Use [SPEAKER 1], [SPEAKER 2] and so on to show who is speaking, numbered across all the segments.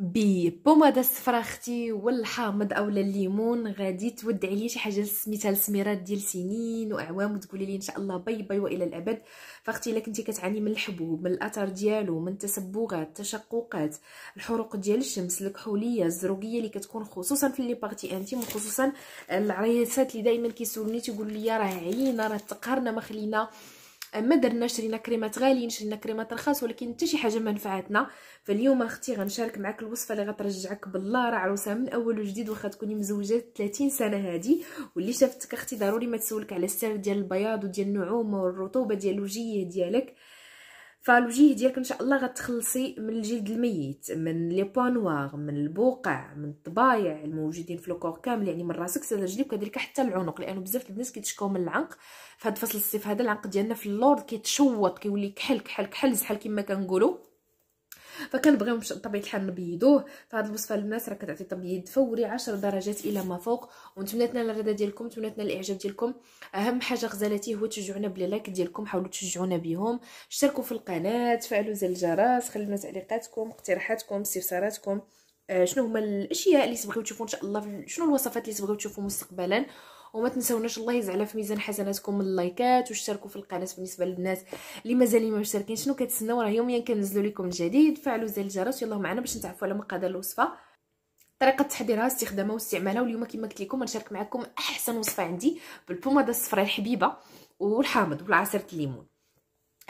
[SPEAKER 1] ببوماده الصفراء اختي والحامض اولا الليمون غادي تودعي لي شي حاجه سميتها السميرات ديال سنين واعوام وتقولي لي ان شاء الله باي باي والى الابد فاختي الا كنتي كتعاني من الحبوب من الاثر ديالو من التسبغات التشققات الحروق ديال الشمس الكحوليه الزروقيه اللي كتكون خصوصا في لي بارتي انتيم وخصوصا العريسات اللي دائما كيسولني تيقولوا لي راه عيينا راه تقهرنا ما خلينا ما درنا شرينا كريمات غاليين شرينا كريمات رخاص ولكن حتى شي حاجه ما نفعتنا فاليوم اختي غنشارك معك الوصفه اللي غترجعك بالله راه عروسه من اول وجديد واخا تكوني مزوجه 30 سنه هادي واللي شافتك اختي ضروري ما تسولك على السر ديال البياض وديال النعومه والرطوبه ديال الوجيه ديالك فالوجيه ديالك ان شاء الله غتخلصي من الجلد الميت من لي بوانوار من البقع من الطبايع الموجودين في لوكور كامل يعني من راسك حتى لرجليك وكذلك حتى العنق لانه بزاف الناس كيتشكاو من العنق فهاد فصل الصيف هذا العنق ديالنا في اللورد كيتشوط كيولي كحل كحل كحل زحل كما كنقولوا فكنبغيو بطبيعه الحال نبيضوه فهاد الوصفه للناس راه كتعطي تبييض فوري 10 درجات الى ما فوق ونتمنى الرضا ديالكم نتمنى الاعجاب ديالكم اهم حاجه غزالتي هو تشجعونا باللايك ديالكم حاولوا تشجعونا بهم اشتركوا في القناه فعلوا زر الجرس خلينا تعليقاتكم اقتراحاتكم استفساراتكم آه، شنو هما الاشياء اللي تبغيو تشوفوا ان شاء الله شنو الوصفات اللي تبغيو تشوفوا مستقبلا وما تنسوناش الله يزعلها في ميزان حسناتكم اللايكات واشتركوا في القناه بالنسبه للناس اللي مازال ما مشتركين شنو كتسناو راه يوميا كنزلوا لكم الجديد فعلوا زر الجرس يلاه معنا باش نتعرفوا على مقادير الوصفه طريقه تحضيرها استخدامها واستعمالها واليوم كما قلت لكم غنشارك معكم احسن وصفه عندي بالبوماده الصفراء الحبيبه والحامض والعصير الليمون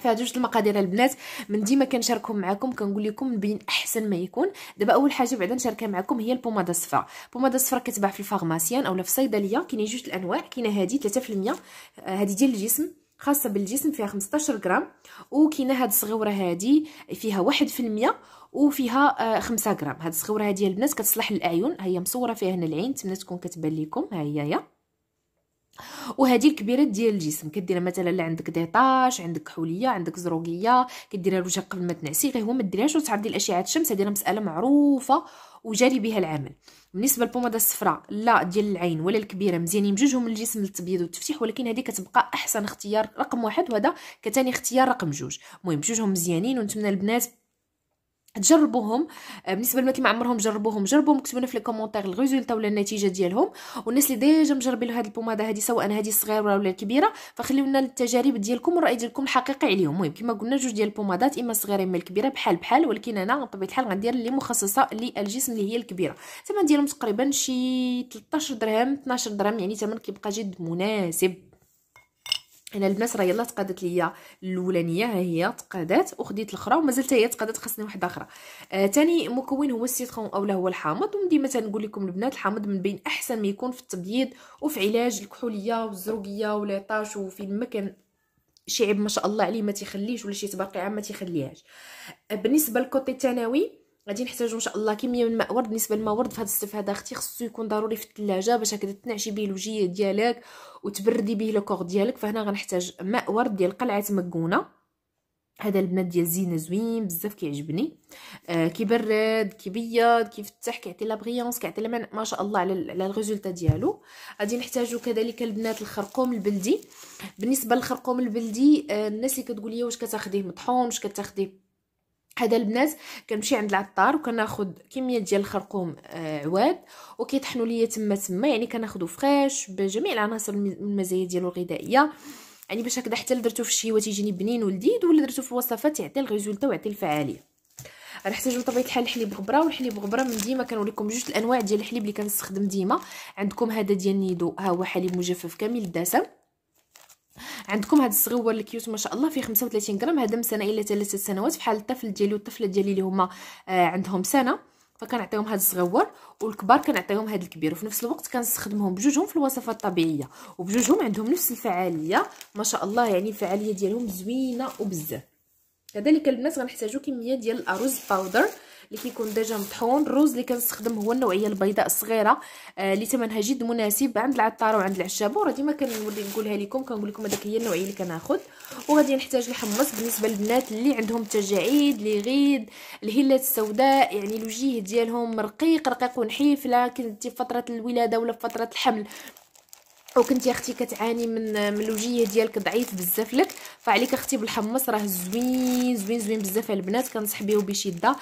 [SPEAKER 1] فيها جوج المقادير البنات من ديما كنشاركهم معكم كنقول لكم بين احسن ما يكون دابا اول حاجه بعدا نشاركها معكم هي البوماده الصفراء البوماده الصفراء كتباع في الفارماسيان اولا في الصيدليه كاينين جوج الانواع كاينه هذه 3% هذه ديال الجسم خاصه بالجسم فيها 15 غرام وكاينه هاد الصغيره هادي فيها 1% وفيها 5 آه، غرام هاد الصغيره هادي البنات كتصلح للعيون ها هي مصوره فيها هنا العين تمنى تكون كتبان لكم ها هي يا وهذه الكبيرات ديال الجسم كديرها مثلا اللي عندك ديطاش عندك حوليه عندك زروقيه كديرها الوجه قبل ما تنعسي غير هو ما ديرهاش وتعرضي الاشعه الشمس هذه مساله معروفه وجاري بها العمل بالنسبه للبومادا الصفراء لا ديال العين ولا الكبيره مزيانين بجوجهم الجسم للتبييض والتفتيح ولكن هذه كتبقى احسن اختيار رقم واحد وهذا كثاني اختيار رقم جوج المهم بجوجهم مزيانين ونتمنى البنات تجربوهم آه، بالنسبه اللي ما عمرهم جربوهم جربوهم كتبوا في لي كومونتير الريزلت ولا النتيجه ديالهم والناس اللي ديجا مجربين هذه البوماده هذه سواء هذه الصغيره ولا الكبيره فخليو لنا التجارب ديالكم والراي ديالكم الحقيقي عليهم المهم كما قلنا جوج ديال البومادات اما الصغيره اما الكبيره بحال بحال ولكن انا بطبيعه الحال غندير اللي مخصصه للجسم اللي هي الكبيره الثمن ديالهم تقريبا شي 13 درهم 12 درهم يعني ثمن كيبقى جد مناسب انا راه يلاه تقادت ليا الاولانيه ها هي تقادات وخديت الاخرى ومازال حتى هي تقادت خاصني واحده اخرى ثاني آه مكون هو السيترون اولا هو الحامض وديما تنقول لكم البنات الحامض من بين احسن ما يكون في التبييض وفي علاج الكحوليه والزروقيه وليطاش وفي ما كان شعب ما شاء الله عليه ما تيخليش ولا شي تبرقيعه ما تيخليهاش آه، بالنسبه للكوتي الثانوي غادي نحتاجو ان شاء الله كميه من الماء ورد بالنسبه للماء ورد في هذا الصيف هذا اختي خصو يكون ضروري في الثلاجه باش هكذا تنعشي به الوجيه ديالك وتبردي به كور ديالك فهنا غنحتاج ماء ورد ديال قلعه مكونه هذا البنات ديال زينه زوين بزاف كيعجبني آه كيبرد كيبيض كيفتح كيعطي لا بريونس كيعطي لمان ما شاء الله على على الريزولتا ديالو غادي نحتاجو كذلك البنات الخرقوم البلدي بالنسبه للخرقوم البلدي آه الناس اللي كتقول لي واش كتاخديه مطحون واش كتاخديه هذا البنات كنمشي عند العطار وكناخذ كميه ديال الخرقوم آه عواد وكيطحنوا ليا تما تما يعني كناخذو فريش بجميع العناصر المزايا ديالو الغذائيه يعني باش هكذا حتى درتو في الشهيوه تيجيني بنين ولذيذ ولا درتو في الوصفات يعطي الريزولتا ويعطي الفعاليه غنحتاجو بطبيعه الحال الحليب غبره والحليب غبره من ديما كنوريكم جوج الانواع ديال الحليب اللي كنستخدم ديما عندكم هذا ديال نيدو ها هو حليب مجفف كامل الدسم عندكم هاد الصغيور الكيوت ما شاء الله فيه 35 غرام هذا من سنه الى 3 سنوات بحال الطفل ديالي والطفله ديالي اللي هما آه عندهم سنه فكنعطيهم هاد الصغور والكبار كنعطيهم هاد الكبير وفي نفس الوقت كنستخدمهم بجوجهم في الوصفات الطبيعيه وبجوجهم عندهم نفس الفعاليه ما شاء الله يعني الفعاليه ديالهم زوينه وبزاف كذلك البنات غنحتاجو كميه ديال الارز باودر اللي كيكون ديجا مطحون الرز اللي كنستخدم هو النوعيه البيضاء الصغيره آه، اللي ثمنها جد مناسب عند العطار وعند العشابه وراه ديما كنولي نقولها لكم كنقول لكم هذيك هي النوعيه اللي كناخذ وغادي نحتاج الحمص بالنسبه للبنات اللي عندهم تجاعيد اللي غيد الهلات السوداء يعني الوجيه ديالهم رقيق رقيق ونحيف لا كنتي في فتره الولاده ولا في فتره الحمل وكنتي اختي كتعاني من من الوجيه ديالك ضعيف بزاف لك فعليك اختي بالحمص راه زوين زوين زوين بزاف البنات كنصح بيه بشده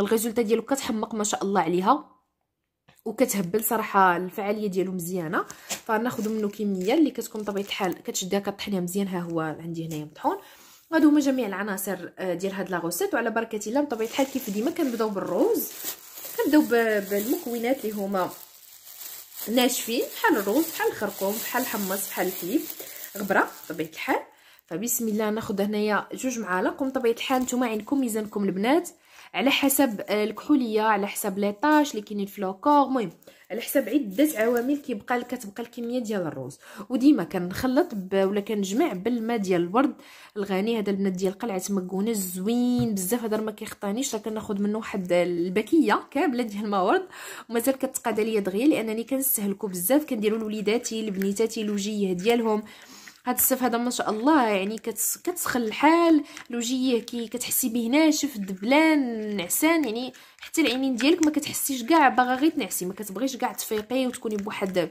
[SPEAKER 1] الريزولتا ديالو كتحمق ما شاء الله عليها وكتهبل صراحه الفعاليه ديالو مزيانه فناخذ منه كميه اللي كتكون بطبيعه الحال كتشديها كطحنيها مزيان ها هو عندي هنايا مطحون هادو هما جميع العناصر آه، ديال هاد لاغوسيت وعلى بركه الله بطبيعه الحال كيف ديما كنبداو بالروز كنبداو بالمكونات اللي هما ناشفين بحال الروز بحال الخرقوم بحال الحمص بحال الحليب غبره بطبيعه الحال فبسم الله ناخذ هنايا جوج معالق وبطبيعه الحال نتوما عندكم ميزانكم البنات على حسب الكحوليه على حسب ليطاج اللي كاينين في لوكور المهم على حسب عده عوامل كيبقى لك كتبقى الكميه ديال الروز وديما كنخلط ولا كنجمع بالماء ديال الورد الغني هذا البنات ديال قلعه مكونه زوين بزاف هذا ما كيخطانيش راه كناخذ منه واحد البكيه كامله ديال الماء ورد ومازال كتقاد عليا دغيا لانني كنستهلكو بزاف كنديرو لوليداتي لبنيتاتي لوجيه ديالهم هاد السيف هذا ما شاء الله يعني كتسخن الحال الوجيه كي كتحسي به ناشف دبلان نعسان يعني حتى العينين ديالك ما كتحسيش كاع باغا غير تنعسي ما كتبغيش كاع تفيقي وتكوني بواحد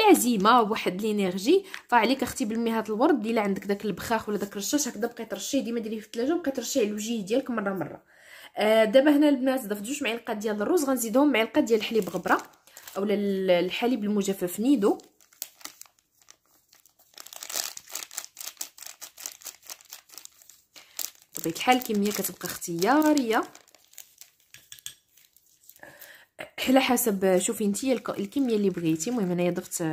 [SPEAKER 1] العزيمه واحد لينيرجي فعليك اختي بالمي هاد الورد ديال عندك داك البخاخ ولا داك الرشاش هكذا بقيت ترشيه ديما ديريه في الثلاجه وبقيت ترشيه على الوجيه ديالك مره مره آه دابا هنا البنات ضفت جوج معلقات ديال الرز غنزيدهم معلقه ديال الحليب غبره اولا الحليب المجفف نيدو بطبيعه الحال الكميه كتبقى اختياريه على حسب شوفي انتي الكميه اللي بغيتي المهم انايا ضفت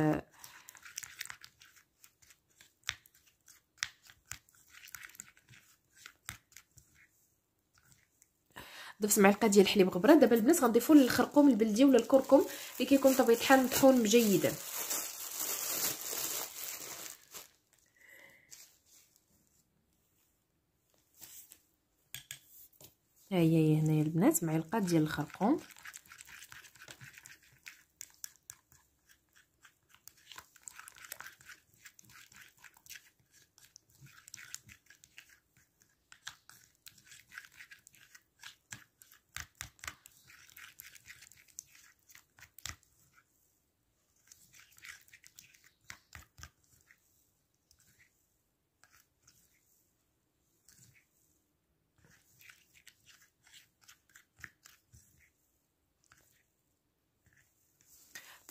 [SPEAKER 1] ضفت معلقه ديال الحليب غبره دابا البنات غنضيفوا الخرقوم البلدي ولا الكركم اللي كيكون طبيعه الحال مطحون جيدا ها هي هنايا البنات معلقه ديال الخرقوم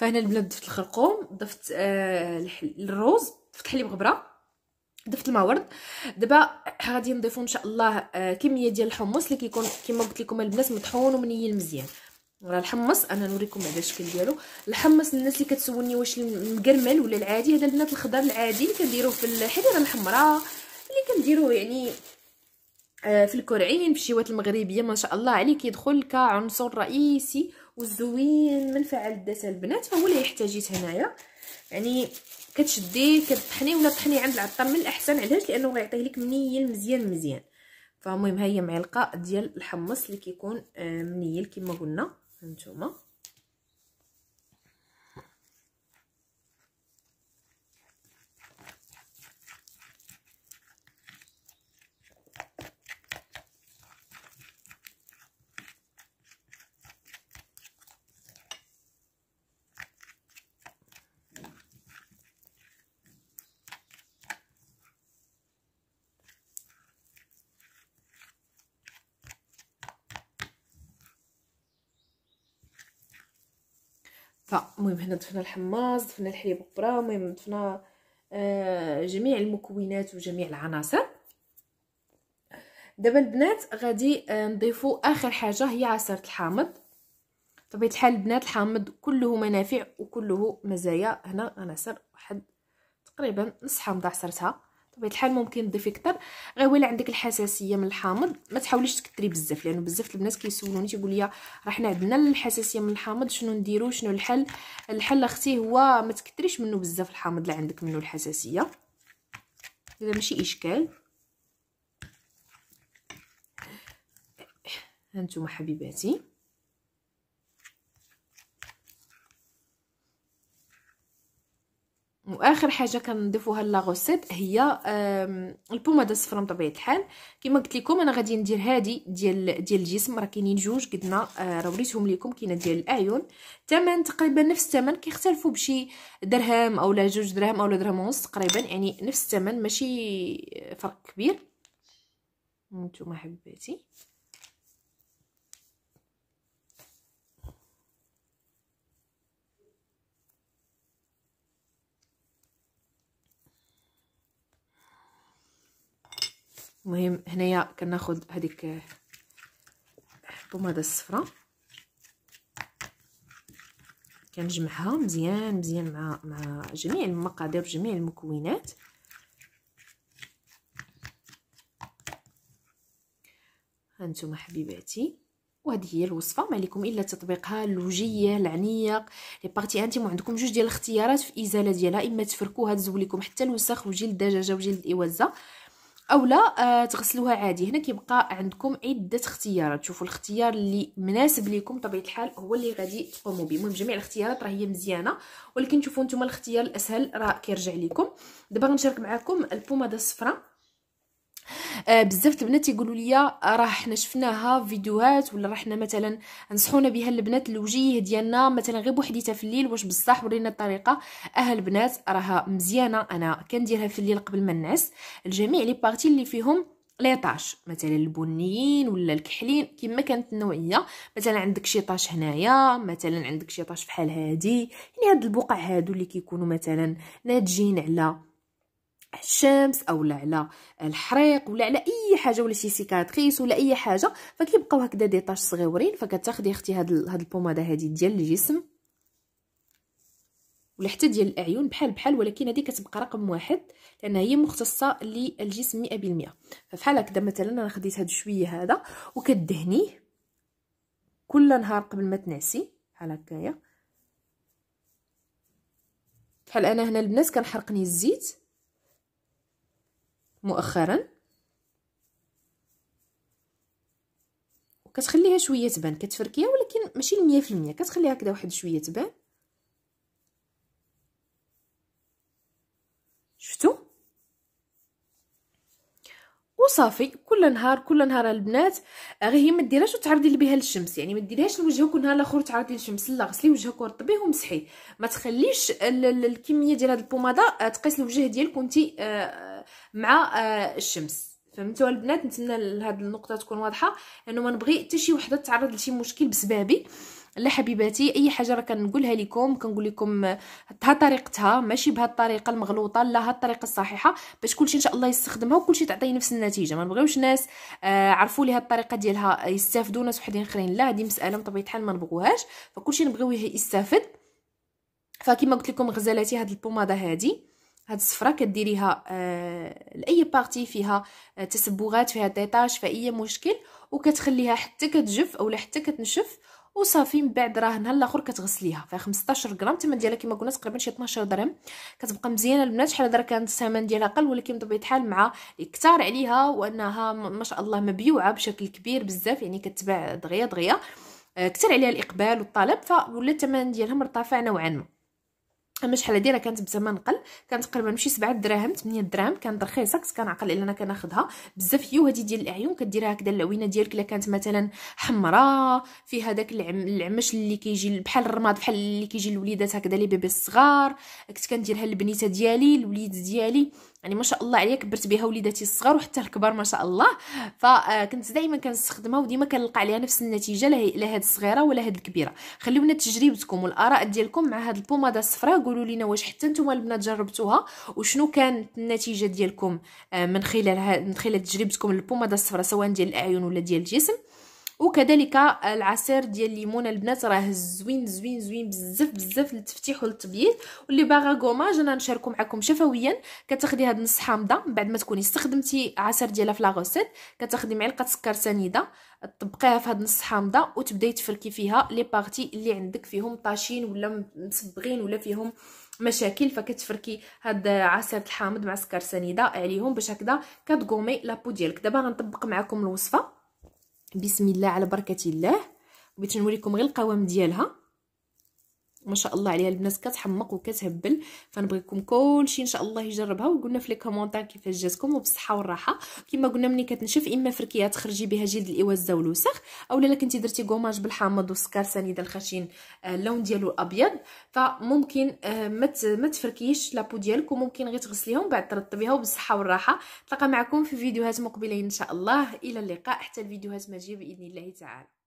[SPEAKER 1] فهنا البنات ضفت الخرقوم ضفت آه الروز ضفت حليب غبره ضفت الماء ورد دابا غادي نضيفو ان شاء الله آه كميه ديال الحمص اللي كيكون كما قلت لكم البنات مطحون ومنيل مزيان راه الحمص انا نوريكم على الشكل ديالو الحمص الناس اللي كتسولني واش المقرمل ولا العادي هذا البنات الخضر العادي اللي كنديروه في الحريره الحمراء اللي كنديروه يعني آه في الكرعين في الشيوات المغربيه ما شاء الله عليه كيدخل كعنصر رئيسي والزوين من فعل داتا البنات فهو اللي يحتاجيت هنايا يعني كتشديه كتطحنيه ولا طحنيه عند العطار من الاحسن علاش لانه غيعطيه لك منيل مزيان مزيان فالمهم ها هي معلقه ديال الحمص اللي كيكون آه، منيل كما قلنا هانتوما فالمهم هنا ضفنا الحماص ضفنا الحليب برا المهم ضفنا آه جميع المكونات وجميع العناصر دابا البنات غادي نضيفوا آه، نضيفو اخر حاجه هي عصيره الحامض طبيعه الحال البنات الحامض كله منافع وكله مزايا هنا عناصر واحد تقريبا نص حامضه عصرتها بطبيعه الحال ممكن تضيفي كتر غير ولا عندك الحساسيه من الحامض ما تحاوليش تكثري بزاف لانه بزاف البنات كيسولوني تيقول لي راه حنا عندنا الحساسيه من الحامض شنو نديرو شنو الحل الحل اختي هو ما تكثريش منه بزاف الحامض اللي عندك منه الحساسيه هذا ماشي اشكال هانتوما حبيباتي واخر حاجه كنضيفوها لا غوسيت هي البومادا الصفراء بطبيعه الحال كما قلت لكم انا غادي ندير هذه ديال ديال الجسم راه كاينين جوج قدنا آه، راه وريتهم لكم كاينه ديال الاعين ثمن تقريبا نفس الثمن كيختلفوا بشي درهم اولا جوج درهم اولا درهم ونص تقريبا يعني نفس الثمن ماشي آه، فرق كبير نتوما حبيباتي المهم هنايا كناخد هذيك البوماده الصفراء كنجمعها مزيان مزيان مع مع جميع المقادير جميع المكونات هانتوما حبيباتي وهذه هي الوصفه ما عليكم الا تطبيقها اللوجيه العنيق لي بارتي انتيمو عندكم جوج ديال الاختيارات في ازاله ديالها اما تفركوها تزول لكم حتى الوسخ وجلد الدجاجه وجلد الاوزه اولا آه، تغسلوها عادي هنا كيبقى عندكم عده اختيارات شوفوا الاختيار اللي مناسب لكم بطبيعه الحال هو اللي غادي تقوموا به المهم جميع الاختيارات راه هي مزيانه ولكن شوفوا نتوما الاختيار الاسهل راه كيرجع لكم دابا غنشارك معكم البوماده الصفراء آه، بزاف البنات يقولوا لي آه، راه حنا شفناها في فيديوهات ولا راه حنا مثلا نصحونا بها البنات الوجيه ديالنا مثلا غير بوحديتها في الليل واش بصح ورينا الطريقه اه البنات راها مزيانه انا كنديرها في الليل قبل ما نعس الجميع لي بارتي اللي فيهم لي طاش مثلا البنيين ولا الكحلين كما كانت النوعيه مثلا عندك شي طاش هنايا مثلا عندك شي طاش فحال هادي يعني هاد البقع هادو اللي كيكونوا مثلا ناتجين على الشمس اولا على الحريق ولا على اي حاجه ولا شي سيكاتريس ولا اي حاجه فكيبقاو هكذا ديطاش صغيورين فكتاخدي اختي هاد هاد البوماده هادي ديال الجسم ولا حتى ديال الاعيون بحال بحال ولكن هادي كتبقى رقم واحد لان هي مختصه للجسم 100% فبحال هكذا مثلا انا خديت هاد شويه هذا وكدهنيه كل نهار قبل ما تنعسي بحال هكايا بحال انا هنا البنات كنحرقني الزيت مؤخرا وكتخليها شويه تبان كتفركيها ولكن ماشي 100% كتخليها هكذا واحد شويه تبان وصافي كل نهار كل نهار البنات غير هي ما ديرهاش وتعرضي بها للشمس يعني ما ديريهاش لوجهك نهار الاخر تعرضي للشمس لا غسلي وجهك ورطبيه ومسحي ما تخليش الكميه ديال هاد البوماده آه، تقيس الوجه ديالك وانت آه، مع آه، الشمس فهمتوا البنات نتمنى هاد النقطه تكون واضحه لانه ما نبغي حتى شي وحده تعرض لشي مشكل بسبابي لا حبيباتي اي حاجه راه كنقولها لكم كنقول لكم ها طريقتها ماشي بهذه الطريقه المغلوطه لا هاد الطريقه الصحيحه باش كلشي ان شاء الله يستخدمها وكلشي تعطي نفس النتيجه ما نبغيوش ناس آه عرفوا لي هاد الطريقه ديالها يستافدوا ناس وحدين اخرين لا هذه مساله بطبيعه الحال ما نبغوهاش فكلشي نبغيو يستافد فكما قلت لكم غزالاتي هاد البوماده هذه هاد الصفرة كديريها آه لاي بارتي فيها آه تسبغات فيها ديتاج فيها اي مشكل وكتخليها حتى كتجف اولا حتى كتنشف وصافي من بعد راه نهار الاخر كتغسليها فيها 15 غرام الثمن ديالها كما قلنا تقريبا شي 12 درهم كتبقى مزيانه البنات شحال درا كانت الثمن ديالها قل ولكن بطبيعه الحال مع الكثار عليها وانها ما شاء الله مبيوعه بشكل كبير بزاف يعني كتباع دغيا دغيا آه، كثر عليها الاقبال والطلب فولا الثمن ديالها مرتفع نوعا ما اما شحال هادي راه كانت بثمن قل كانت تقريبا ماشي 7 دراهم 8 دراهم كانت رخيصه كنت كنعقل الا انا كناخذها بزاف هي وهادي ديال الاعيون كديرها هكذا اللوينه ديالك الا كانت مثلا حمراء فيها داك العمش اللي كيجي بحال الرماد بحال اللي كيجي الوليدات هكذا لي بيبي الصغار كنت كنديرها للبنيته ديالي الوليد ديالي يعني ما شاء الله عليا كبرت بها وليداتي الصغار وحتى الكبار ما شاء الله فكنت آه، دائما كنستخدمها وديما كنلقى عليها نفس النتيجه لا هاد الصغيره ولا هاد الكبيره خليونا تجربتكم والاراء ديالكم مع هاد البوماده الصفراء قولوا لنا واش حتى نتوما البنات جربتوها وشنو كانت النتيجه ديالكم آه، من خلال من خلال تجربتكم للبوماده الصفراء سواء ديال الاعين ولا ديال الجسم وكذلك العصير ديال الليمون البنات راه زوين زوين زوين بزاف بزاف للتفتيح والتبييض واللي باغا كوماج انا نشاركو معكم شفويا كتاخدي هاد نص حامضه بعد ما تكوني استخدمتي عصير ديالها في لاغوسيت كتاخدي معلقه سكر سنيده تطبقيها في هاد نص حامضه وتبداي تفركي فيها لي بارتي اللي عندك فيهم طاشين ولا مصبغين ولا فيهم مشاكل فكتفركي هاد عصير الحامض مع سكر سنيده عليهم باش هكذا كتقومي لابو ديالك دابا غنطبق معكم الوصفه بسم الله على بركه الله بغيت نوريكم غير القوام ديالها ما شاء الله عليها البنات كتحمق وكتهبل فنبغيكم كلشي ان شاء الله يجربها وقلنا في لي كومونتير كيفاش جاتكم وبالصحه والراحه كما قلنا ملي كتنشف اما فركيه تخرجي بها جلد الاوزه والوسخ اولا الا كنتي درتي كوماج بالحامض والسكر سنيد الخشين آه، اللون ديالو ابيض فممكن آه، ما ما تفركيش لابو ديالك وممكن غير تغسليهم بعد ترطبيها وبالصحه والراحه نتلاقى معكم في فيديوهات مقبله ان شاء الله الى اللقاء حتى الفيديوهات ما باذن الله تعالى